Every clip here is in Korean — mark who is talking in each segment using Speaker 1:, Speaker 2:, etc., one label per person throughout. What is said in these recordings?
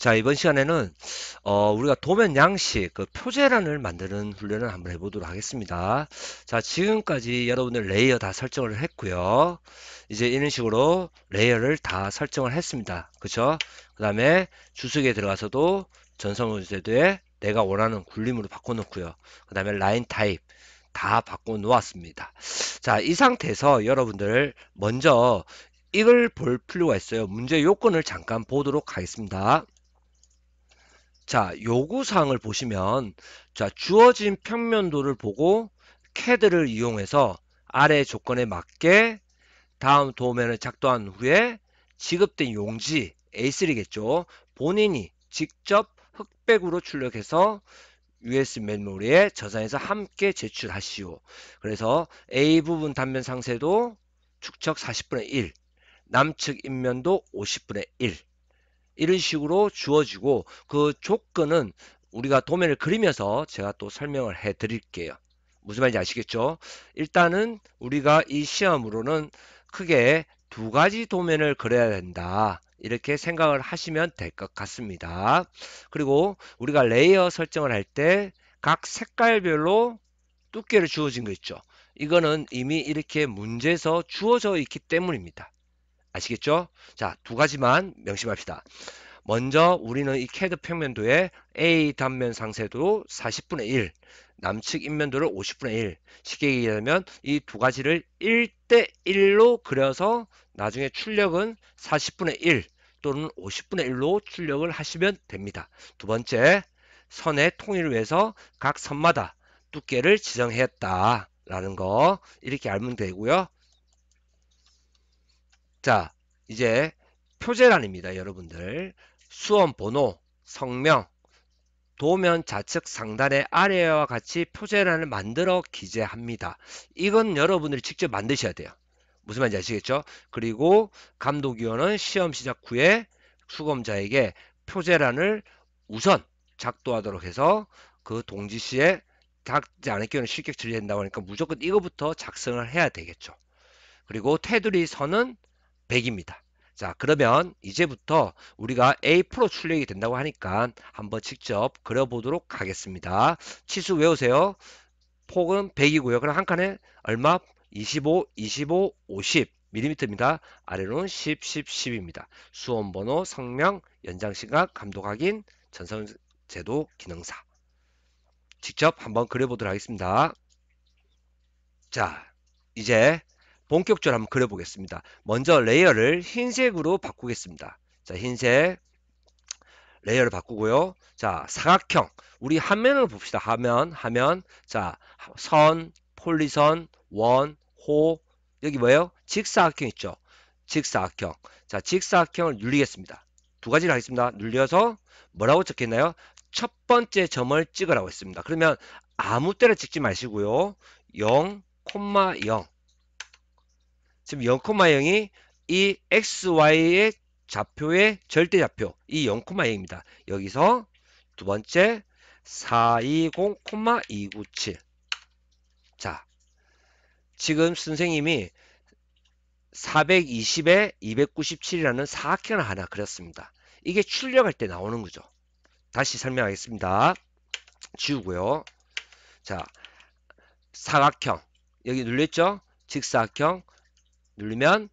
Speaker 1: 자 이번 시간에는 어, 우리가 도면 양식 그 표제란을 만드는 훈련을 한번 해보도록 하겠습니다 자 지금까지 여러분들 레이어 다 설정을 했고요 이제 이런 식으로 레이어를 다 설정을 했습니다 그쵸 그 다음에 주석에 들어가서도 전성문제도에 내가 원하는 굴림으로 바꿔놓고요 그 다음에 라인 타입 다 바꿔놓았습니다 자 이 상태에서 여러분들 먼저 이걸 볼 필요가 있어요 문제 요건을 잠깐 보도록 하겠습니다 자, 요구사항을 보시면 자, 주어진 평면도를 보고 캐드를 이용해서 아래 조건에 맞게 다음 도면을 작동한 후에 지급된 용지 A3겠죠. 본인이 직접 흑백으로 출력해서 US 메모리에 저장해서 함께 제출하시오. 그래서 A 부분 단면 상세도 축척 40분의 1, 남측 인면도 50분의 1, 이런 식으로 주어지고 그 조건은 우리가 도면을 그리면서 제가 또 설명을 해 드릴게요. 무슨 말인지 아시겠죠? 일단은 우리가 이 시험으로는 크게 두 가지 도면을 그려야 된다. 이렇게 생각을 하시면 될 것 같습니다. 그리고 우리가 레이어 설정을 할 때 각 색깔별로 두께를 주어진 거 있죠. 이거는 이미 이렇게 문제에서 주어져 있기 때문입니다. 아시겠죠? 자, 두 가지만 명심합시다. 먼저 우리는 이 캐드 평면도에 A 단면 상세도 40분의 1, 남측 인면도를 50분의 1, 쉽게 얘기하면 이 두 가지를 1대1로 그려서 나중에 출력은 40분의 1 또는 50분의 1로 출력을 하시면 됩니다. 두 번째, 선의 통일을 위해서 각 선마다 두께를 지정했다라는 거 이렇게 알면 되고요. 자, 이제 표제란입니다. 여러분들. 수험 번호, 성명, 도면 좌측 상단의 아래와 같이 표제란을 만들어 기재합니다. 이건 여러분들이 직접 만드셔야 돼요. 무슨 말인지 아시겠죠? 그리고 감독위원은 시험 시작 후에 수검자에게 표제란을 우선 작도하도록 해서 그 동지시에 작지 않을 경우는 실격 처리된다고 하니까 무조건 이거부터 작성을 해야 되겠죠. 그리고 테두리 선은 100입니다. 자 그러면 이제부터 우리가 A 프로 출력이 된다고 하니까 한번 직접 그려보도록 하겠습니다. 치수 외우세요. 폭은 100이고요. 그럼 한 칸에 얼마? 25, 25, 50 밀리미터입니다. 아래로는 10, 10, 10입니다. 수험번호, 성명, 연장시각, 감독확인, 전선제도, 기능사 직접 한번 그려보도록 하겠습니다. 자 이제 본격적으로 한번 그려보겠습니다. 먼저 레이어를 흰색으로 바꾸겠습니다. 자, 흰색 레이어를 바꾸고요. 자, 사각형. 우리 화면을 봅시다. 화면, 화면. 자, 선, 폴리선, 원, 호. 여기 뭐예요? 직사각형 있죠? 직사각형. 자, 직사각형을 눌리겠습니다. 두 가지를 하겠습니다. 눌려서 뭐라고 적혀있나요? 첫 번째 점을 찍으라고 했습니다. 그러면 아무 때나 찍지 마시고요. 0, 0. 지금 0,0이 이 xy의 좌표의 절대좌표 이 0,0입니다. 여기서 두 번째 420,297 자, 지금 선생님이 420에 297이라는 사각형을 하나 그렸습니다. 이게 출력할 때 나오는 거죠. 다시 설명하겠습니다. 지우고요. 자, 사각형 여기 눌렸죠? 직사각형 누르면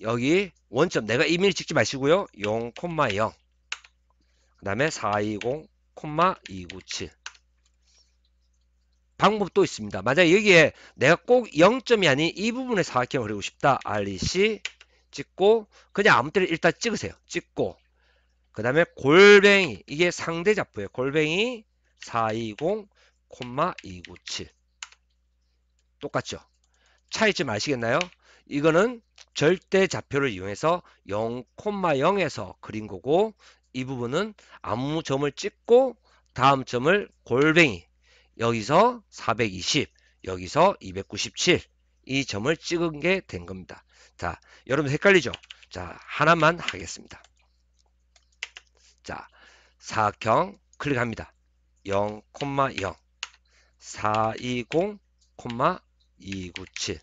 Speaker 1: 여기 원점 내가 이미를 찍지 마시고요. 0, 0. 그 다음에 420, 297 방법도 있습니다. 만약 여기에 내가 꼭 0점이 아닌 이 부분에 사각형 그리고 싶다. REC 찍고 그냥 아무 때를 일단 찍으세요. 찍고 그 다음에 골뱅이 이게 상대좌표예요. 골뱅이 420, 297 똑같죠? 차이점 아시겠나요? 이거는 절대 좌표를 이용해서 0,0에서 그린 거고 이 부분은 아무 점을 찍고 다음 점을 골뱅이 여기서 420 여기서 297 이 점을 찍은 게 된 겁니다. 자 여러분 헷갈리죠? 자 하나만 하겠습니다. 자 사각형 클릭합니다. 0,0 420,0 297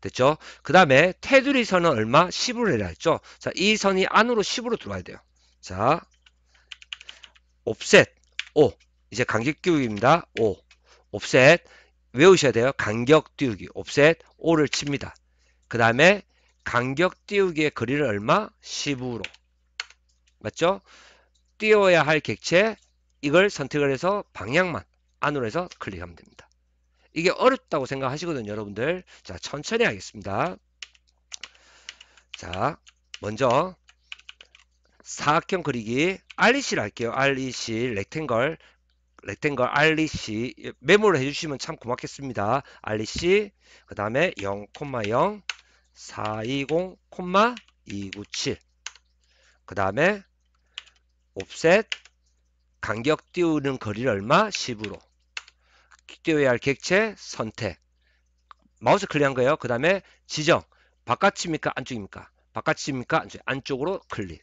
Speaker 1: 됐죠? 그 다음에 테두리 선은 얼마? 10으로 내려 했죠? 자, 이 선이 안으로 10으로 들어와야 돼요. 자, 옵셋 5 이제 간격 띄우기입니다. 5 옵셋 외우셔야 돼요. 간격 띄우기 옵셋 5를 칩니다. 그 다음에 간격 띄우기의 거리를 얼마? 1 0으로 맞죠? 띄워야 할 객체 이걸 선택을 해서 방향만 안으로 해서 클릭하면 됩니다. 이게 어렵다고 생각하시거든요 여러분들 자 천천히 하겠습니다 자 먼저 사각형 그리기 알리 c 를 할게요 알리 c 렉탱걸 렉탱걸 알리시 예, 메모를 해주시면 참 고맙겠습니다 알리시 그 다음에 0,0 420,297 그 다음에 옵셋 간격 띄우는 거리를 얼마? 10으로 띄워야 할 객체 선택 마우스 클릭한 거예요 그 다음에 지정 바깥입니까 안쪽입니까 바깥입니까 안쪽 안쪽으로 클릭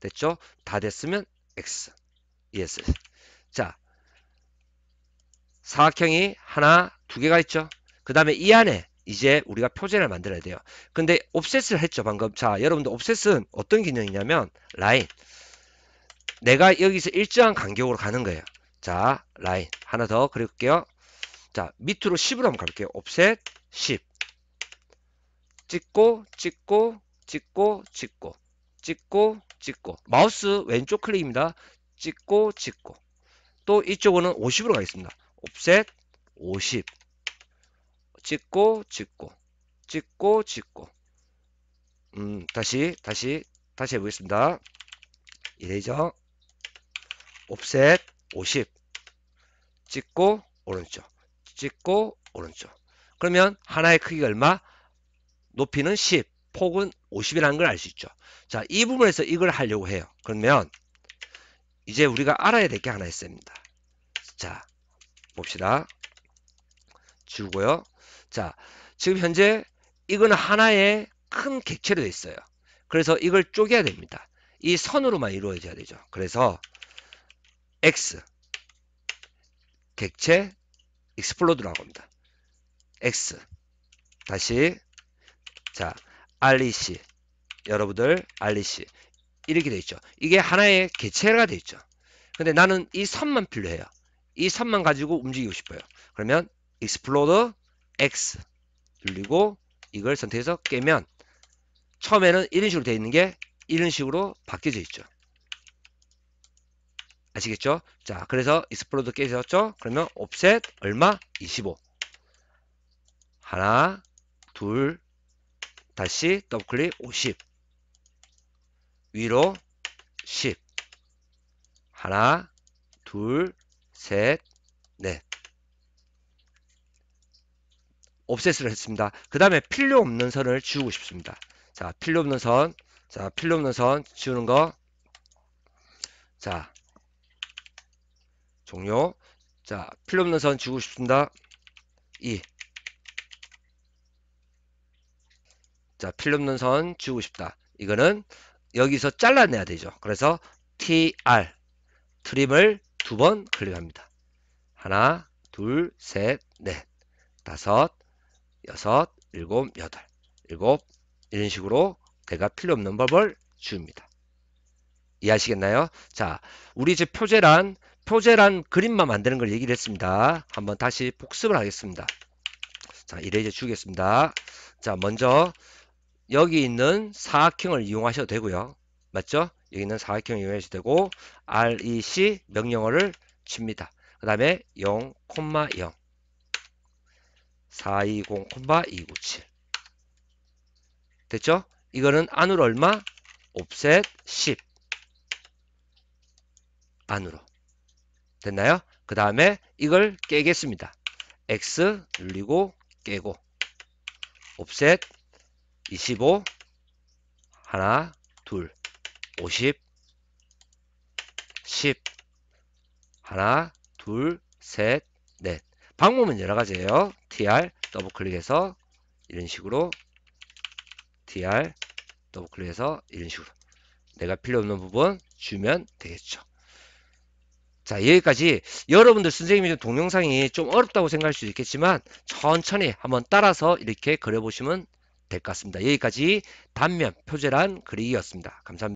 Speaker 1: 됐죠 다 됐으면 X yes 자 사각형이 하나 두 개가 있죠 그 다음에 이 안에 이제 우리가 표제를 만들어야 돼요 근데 옵셋을 했죠 방금 자 여러분들 옵셋은 어떤 기능이냐면 라인 내가 여기서 일정한 간격으로 가는 거예요 자 라인 하나 더 그릴게요 자, 밑으로 10으로 한번 가볼게요. offset 10. 찍고, 찍고, 찍고, 찍고, 찍고, 찍고. 마우스 왼쪽 클릭입니다. 찍고, 찍고. 또 이쪽으로는 50으로 가겠습니다. offset 50. 찍고, 찍고, 찍고, 찍고. 음, 다시, 다시, 다시 해보겠습니다. 이래죠. offset 50. 찍고, 오른쪽. 찍고 오른쪽 그러면 하나의 크기가 얼마? 높이는 10 폭은 50이라는 걸 알 수 있죠 자 이 부분에서 이걸 하려고 해요 그러면 이제 우리가 알아야 될 게 하나 있습니다 자 봅시다 지우고요 자 지금 현재 이건 하나의 큰 객체로 되어 있어요 그래서 이걸 쪼개야 됩니다 이 선으로만 이루어져야 되죠 그래서 x 객체 익스플로드 라고 합니다. X 다시 자 REC 여러분들 REC 이렇게 돼 있죠. 이게 하나의 개체가 돼 있죠. 근데 나는 이 선만 필요해요. 이 선만 가지고 움직이고 싶어요. 그러면 익스플로드 X 눌리고 이걸 선택해서 깨면 처음에는 이런 식으로 되어 있는 게 이런 식으로 바뀌어져 있죠. 아시겠죠? 자, 그래서 익스플로드 깨졌죠? 그러면 옵셋 얼마? 25. 하나, 둘, 다시 더블 클릭 50. 위로 10. 하나, 둘, 셋, 넷. 옵셋을 했습니다. 그 다음에 필요 없는 선을 지우고 싶습니다. 자, 필요 없는 선. 자, 필요 없는 선 지우는 거. 자, 종료. 자, 필요없는 선 지우고 싶습니다. 2. 자, 필요없는 선 지우고 싶다. 이거는 여기서 잘라내야 되죠. 그래서 TR, 트림을 두 번 클릭합니다. 하나, 둘, 셋, 넷, 다섯, 여섯, 일곱, 여덟, 일곱, 이런 식으로 내가 필요없는 법을 줍니다 이해하시겠나요? 자, 우리 이제 표제란 표제란 그림만 만드는 걸 얘기를 했습니다. 한번 다시 복습을 하겠습니다. 자, 이래이저 주겠습니다. 자, 먼저 여기 있는 사각형을 이용하셔도 되고요. 맞죠? 여기 있는 사각형 을 이용하셔도 되고 REC 명령어를 칩니다. 그 다음에 0, 0 420,297 됐죠? 이거는 안으로 얼마? 옵셋 10 안으로 됐나요? 그 다음에 이걸 깨겠습니다. X 눌리고 깨고 옵셋 25 하나 둘50 10 하나 둘셋넷 방법은 여러가지예요. TR 더블클릭해서 이런 식으로 TR 더블클릭해서 이런 식으로 내가 필요없는 부분 주면 되겠죠. 자 여기까지 여러분들 선생님이 동영상이 좀 어렵다고 생각할 수도 있겠지만 천천히 한번 따라서 이렇게 그려보시면 될 것 같습니다. 여기까지 단면 표제란 그리기였습니다. 감사합니다.